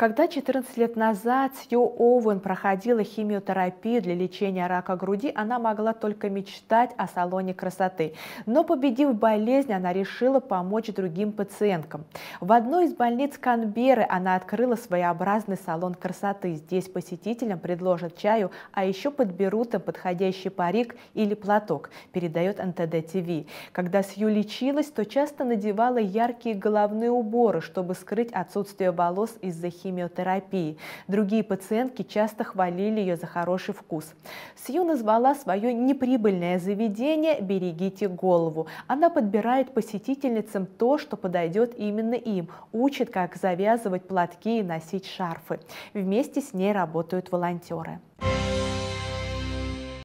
Когда 14 лет назад Сью Оуэн проходила химиотерапию для лечения рака груди, она могла только мечтать о салоне красоты. Но победив болезнь, она решила помочь другим пациенткам. В одной из больниц Канберы она открыла своеобразный салон красоты. Здесь посетителям предложат чаю, а еще подберут им подходящий парик или платок, передает НТД ТВ. Когда Сью лечилась, то часто надевала яркие головные уборы, чтобы скрыть отсутствие волос из-за химии химиотерапии. Другие пациентки часто хвалили ее за хороший вкус. Сью назвала свое неприбыльное заведение «Берегите голову». Она подбирает посетительницам то, что подойдет именно им, учит, как завязывать платки и носить шарфы. Вместе с ней работают волонтеры. Thank you